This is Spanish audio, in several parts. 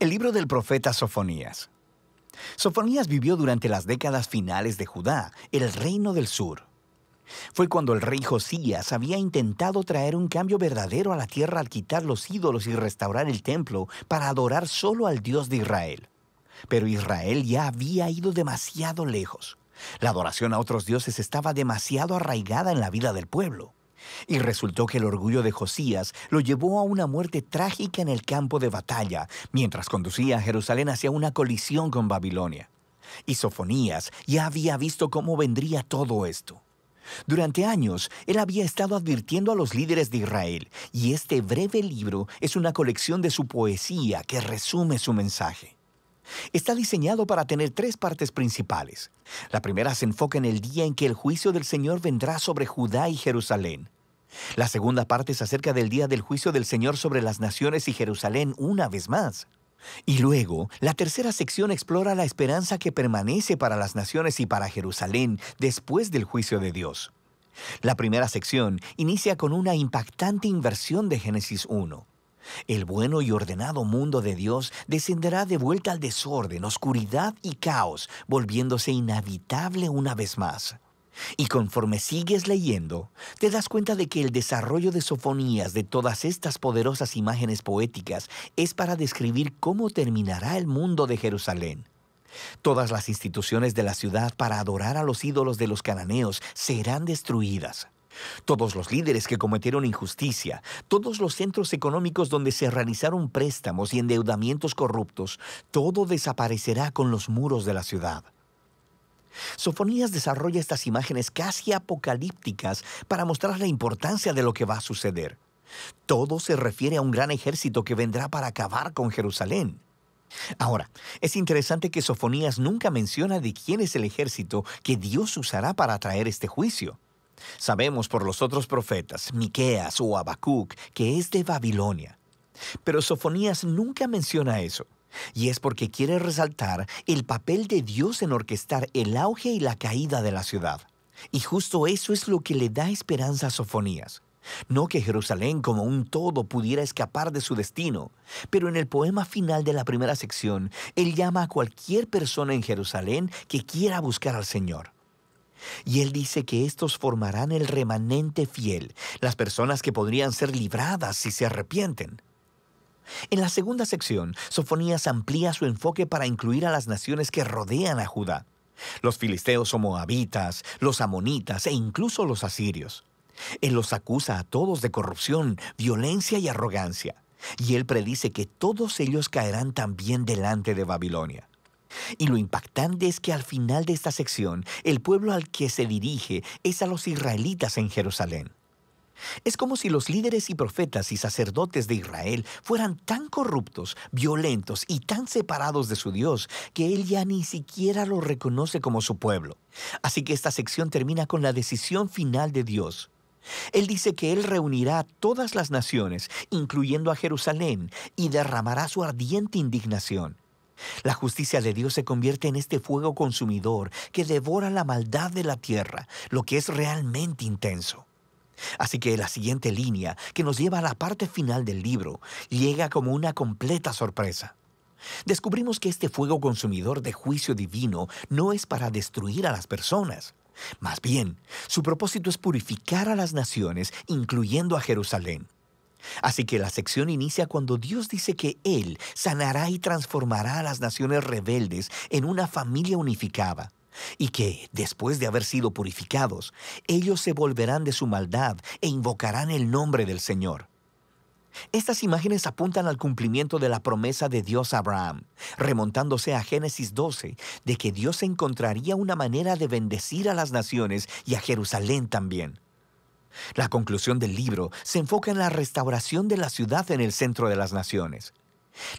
El libro del profeta Sofonías. Sofonías vivió durante las décadas finales de Judá, el reino del sur. Fue cuando el rey Josías había intentado traer un cambio verdadero a la tierra al quitar los ídolos y restaurar el templo para adorar solo al Dios de Israel. Pero Israel ya había ido demasiado lejos. La adoración a otros dioses estaba demasiado arraigada en la vida del pueblo. Y resultó que el orgullo de Josías lo llevó a una muerte trágica en el campo de batalla, mientras conducía a Jerusalén hacia una colisión con Babilonia. Y ya había visto cómo vendría todo esto. Durante años, él había estado advirtiendo a los líderes de Israel, y este breve libro es una colección de su poesía que resume su mensaje. Está diseñado para tener tres partes principales. La primera se enfoca en el día en que el juicio del Señor vendrá sobre Judá y Jerusalén. La segunda parte es acerca del día del juicio del Señor sobre las naciones y Jerusalén una vez más. Y luego, la tercera sección explora la esperanza que permanece para las naciones y para Jerusalén después del juicio de Dios. La primera sección inicia con una impactante inversión de Génesis 1. El bueno y ordenado mundo de Dios descenderá de vuelta al desorden, oscuridad y caos, volviéndose inhabitable una vez más. Y conforme sigues leyendo, te das cuenta de que el desarrollo de sofonías de todas estas poderosas imágenes poéticas es para describir cómo terminará el mundo de Jerusalén. Todas las instituciones de la ciudad para adorar a los ídolos de los cananeos serán destruidas. Todos los líderes que cometieron injusticia, todos los centros económicos donde se realizaron préstamos y endeudamientos corruptos, todo desaparecerá con los muros de la ciudad. Sofonías desarrolla estas imágenes casi apocalípticas para mostrar la importancia de lo que va a suceder. Todo se refiere a un gran ejército que vendrá para acabar con Jerusalén. Ahora, es interesante que Sofonías nunca menciona de quién es el ejército que Dios usará para traer este juicio. Sabemos por los otros profetas, Miqueas o Habacuc, que es de Babilonia. Pero Sofonías nunca menciona eso y es porque quiere resaltar el papel de Dios en orquestar el auge y la caída de la ciudad. Y justo eso es lo que le da esperanza a Sofonías. No que Jerusalén como un todo pudiera escapar de su destino, pero en el poema final de la primera sección, él llama a cualquier persona en Jerusalén que quiera buscar al Señor. Y él dice que estos formarán el remanente fiel, las personas que podrían ser libradas si se arrepienten. En la segunda sección, Sofonías amplía su enfoque para incluir a las naciones que rodean a Judá. Los filisteos o moabitas, los amonitas e incluso los asirios. Él los acusa a todos de corrupción, violencia y arrogancia. Y él predice que todos ellos caerán también delante de Babilonia. Y lo impactante es que al final de esta sección, el pueblo al que se dirige es a los israelitas en Jerusalén. Es como si los líderes y profetas y sacerdotes de Israel fueran tan corruptos, violentos y tan separados de su Dios que él ya ni siquiera lo reconoce como su pueblo. Así que esta sección termina con la decisión final de Dios. Él dice que Él reunirá a todas las naciones, incluyendo a Jerusalén, y derramará su ardiente indignación. La justicia de Dios se convierte en este fuego consumidor que devora la maldad de la tierra, lo que es realmente intenso. Así que la siguiente línea, que nos lleva a la parte final del libro, llega como una completa sorpresa. Descubrimos que este fuego consumidor de juicio divino no es para destruir a las personas. Más bien, su propósito es purificar a las naciones, incluyendo a Jerusalén. Así que la sección inicia cuando Dios dice que Él sanará y transformará a las naciones rebeldes en una familia unificada y que, después de haber sido purificados, ellos se volverán de su maldad e invocarán el nombre del Señor. Estas imágenes apuntan al cumplimiento de la promesa de Dios a Abraham, remontándose a Génesis 12, de que Dios encontraría una manera de bendecir a las naciones y a Jerusalén también. La conclusión del libro se enfoca en la restauración de la ciudad en el centro de las naciones.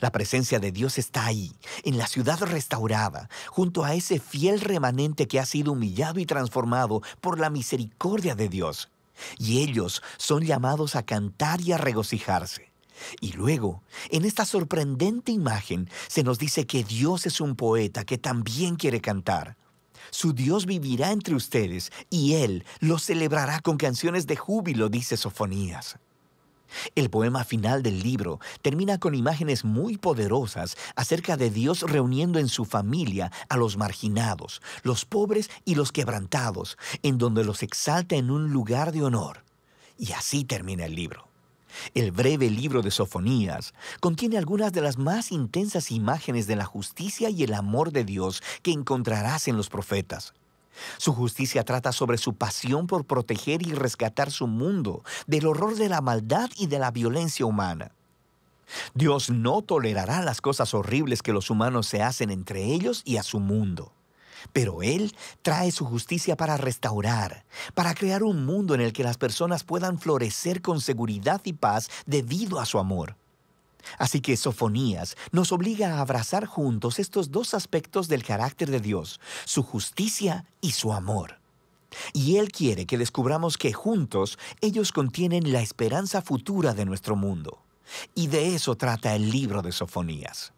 La presencia de Dios está ahí, en la ciudad restaurada, junto a ese fiel remanente que ha sido humillado y transformado por la misericordia de Dios. Y ellos son llamados a cantar y a regocijarse. Y luego, en esta sorprendente imagen, se nos dice que Dios es un poeta que también quiere cantar. Su Dios vivirá entre ustedes y Él los celebrará con canciones de júbilo, dice Sofonías. El poema final del libro termina con imágenes muy poderosas acerca de Dios reuniendo en su familia a los marginados, los pobres y los quebrantados, en donde los exalta en un lugar de honor. Y así termina el libro. El breve libro de Sofonías contiene algunas de las más intensas imágenes de la justicia y el amor de Dios que encontrarás en los profetas. Su justicia trata sobre su pasión por proteger y rescatar su mundo del horror de la maldad y de la violencia humana. Dios no tolerará las cosas horribles que los humanos se hacen entre ellos y a su mundo. Pero Él trae su justicia para restaurar, para crear un mundo en el que las personas puedan florecer con seguridad y paz debido a su amor. Así que Sofonías nos obliga a abrazar juntos estos dos aspectos del carácter de Dios, su justicia y su amor. Y Él quiere que descubramos que juntos ellos contienen la esperanza futura de nuestro mundo. Y de eso trata el libro de Sofonías.